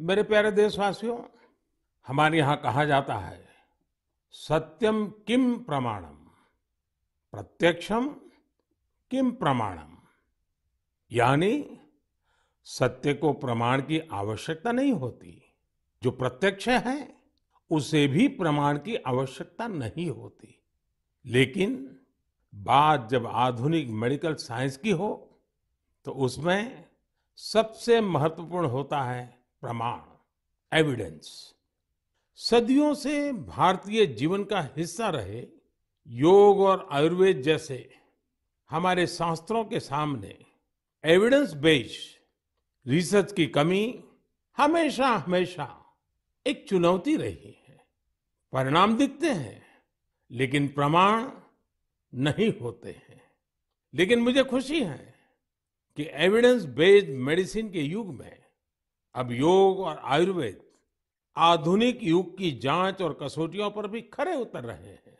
मेरे प्यारे देशवासियों हमारे यहां कहा जाता है सत्यम किम प्रमाणम प्रत्यक्षम किम प्रमाणम यानी सत्य को प्रमाण की आवश्यकता नहीं होती जो प्रत्यक्ष है उसे भी प्रमाण की आवश्यकता नहीं होती लेकिन बात जब आधुनिक मेडिकल साइंस की हो तो उसमें सबसे महत्वपूर्ण होता है प्रमाण एविडेंस सदियों से भारतीय जीवन का हिस्सा रहे योग और आयुर्वेद जैसे हमारे शास्त्रों के सामने एविडेंस बेस्ड रिसर्च की कमी हमेशा हमेशा एक चुनौती रही है परिणाम दिखते हैं लेकिन प्रमाण नहीं होते हैं लेकिन मुझे खुशी है कि एविडेंस बेस्ड मेडिसिन के युग में अब योग और आयुर्वेद आधुनिक युग की जांच और कसौटियों पर भी खरे उतर रहे हैं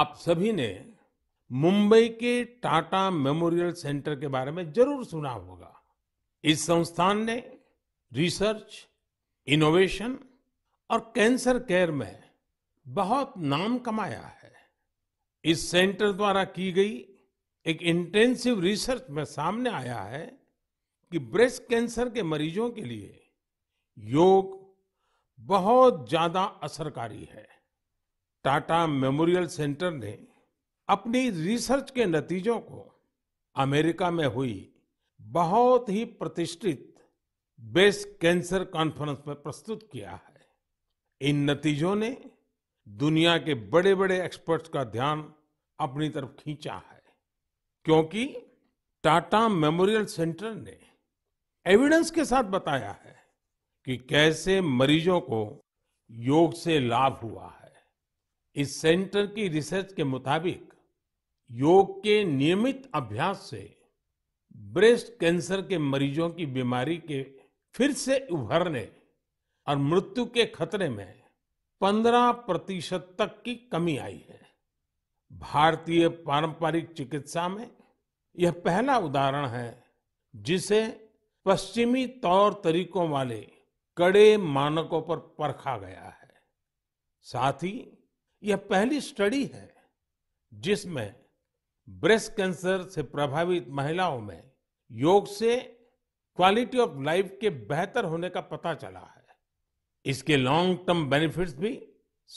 आप सभी ने मुंबई के टाटा मेमोरियल सेंटर के बारे में जरूर सुना होगा इस संस्थान ने रिसर्च इनोवेशन और कैंसर केयर में बहुत नाम कमाया है इस सेंटर द्वारा की गई एक इंटेंसिव रिसर्च में सामने आया है कि ब्रेस्ट कैंसर के मरीजों के लिए योग बहुत ज्यादा असरकारी है टाटा मेमोरियल सेंटर ने अपनी रिसर्च के नतीजों को अमेरिका में हुई बहुत ही प्रतिष्ठित ब्रेस्ट कैंसर कॉन्फ्रेंस में प्रस्तुत किया है इन नतीजों ने दुनिया के बड़े बड़े एक्सपर्ट्स का ध्यान अपनी तरफ खींचा है क्योंकि टाटा मेमोरियल सेंटर ने एविडेंस के साथ बताया है कि कैसे मरीजों को योग से लाभ हुआ है इस सेंटर की रिसर्च के मुताबिक योग के नियमित अभ्यास से ब्रेस्ट कैंसर के मरीजों की बीमारी के फिर से उभरने और मृत्यु के खतरे में 15 प्रतिशत तक की कमी आई है भारतीय पारंपरिक चिकित्सा में यह पहला उदाहरण है जिसे पश्चिमी तौर तरीकों वाले कड़े मानकों पर परखा गया है साथ ही यह पहली स्टडी है जिसमें ब्रेस्ट कैंसर से प्रभावित महिलाओं में योग से क्वालिटी ऑफ लाइफ के बेहतर होने का पता चला है इसके लॉन्ग टर्म बेनिफिट्स भी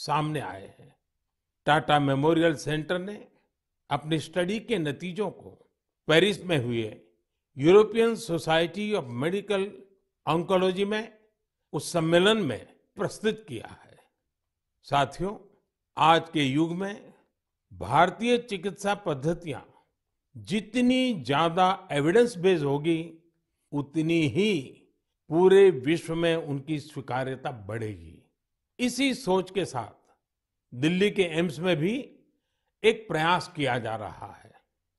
सामने आए हैं टाटा मेमोरियल सेंटर ने अपनी स्टडी के नतीजों को पेरिस में हुए European society of medical oncology में उस सम्मेलन में प्रस्तुत किया है साथियों आज के युग में भारतीय चिकित्सा पद्धतियां जितनी ज्यादा एविडेंस बेस्ड होगी उतनी ही पूरे विश्व में उनकी स्वीकार्यता बढ़ेगी इसी सोच के साथ दिल्ली के एम्स में भी एक प्रयास किया जा रहा है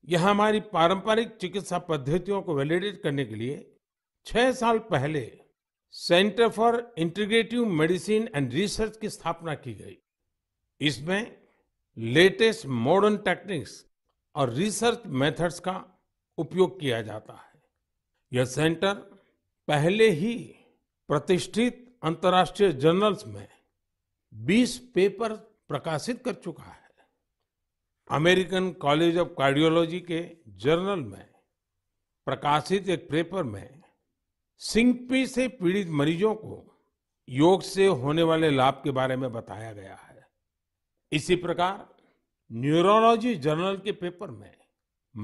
यह हमारी पारंपरिक चिकित्सा पद्धतियों को वैलिडेट करने के लिए छह साल पहले centre for integrative medicine and research की स्थापना की गई इसमें लेटेस्ट मॉडर्न टेक्निक्स और रिसर्च मेथड्स का उपयोग किया जाता है यह सेंटर पहले ही प्रतिष्ठित अंतर्राष्ट्रीय जर्नल्स में 20 पेपर प्रकाशित कर चुका है अमेरिकन कॉलेज ऑफ कार्डियोलॉजी के जर्नल में प्रकाशित एक पेपर में सिंकपी से पीड़ित मरीजों को योग से होने वाले लाभ के बारे में बताया गया है इसी प्रकार न्यूरोलॉजी जर्नल के पेपर में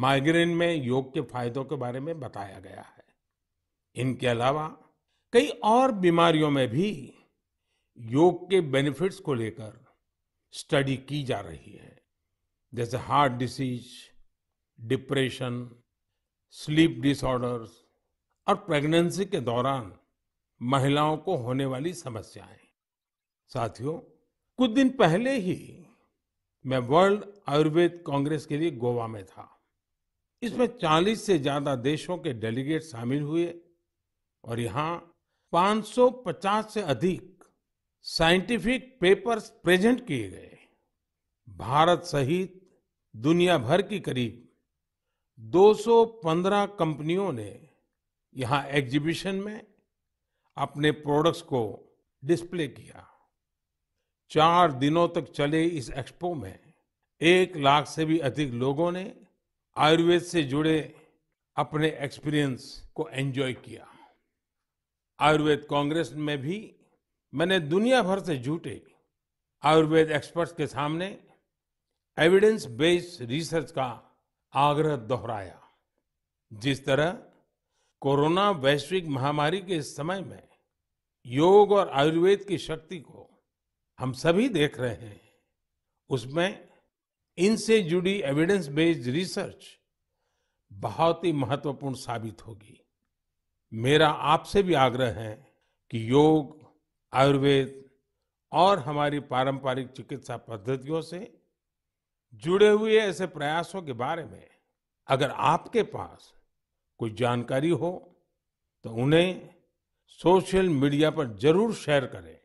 माइग्रेन में योग के फायदों के बारे में बताया गया है इनके अलावा कई और बीमारियों में भी योग के बेनिफिट्स को लेकर स्टडी की जा रही है जैसे heart disease depression sleep disorders और प्रेगनेंसी के दौरान महिलाओं को होने वाली समस्याएं साथियों कुछ दिन पहले ही मैं वर्ल्ड आयुर्वेद कांग्रेस के लिए गोवा में था इसमें 40 से ज्यादा देशों के डेलीगेट शामिल हुए और यहां 550 से अधिक साइंटिफिक पेपर्स प्रेजेंट किए गए भारत सहित दुनिया भर की करीब 215 कंपनियों ने यहां एग्जीबिशन में अपने प्रोडक्ट्स को डिस्प्ले किया चार दिनों तक चले इस एक्सपो में एक लाख से भी अधिक लोगों ने आयुर्वेद से जुड़े अपने एक्सपीरियंस को एंजॉय किया आयुर्वेद कांग्रेस में भी मैंने दुनिया भर से जुटे आयुर्वेद एक्सपर्ट्स के सामने एविडेंस बेस्ड रिसर्च का आग्रह दोहराया जिस तरह कोरोना वैश्विक महामारी के समय में योग और आयुर्वेद की शक्ति को हम सभी देख रहे हैं उसमें इनसे जुड़ी एविडेंस बेस्ड रिसर्च बहुत ही महत्वपूर्ण साबित होगी मेरा आपसे भी आग्रह है कि योग आयुर्वेद और हमारी पारंपरिक चिकित्सा पद्धतियों से जुड़े हुए ऐसे प्रयासों के बारे में अगर आपके पास कोई जानकारी हो तो उन्हें सोशल मीडिया पर जरूर शेयर करें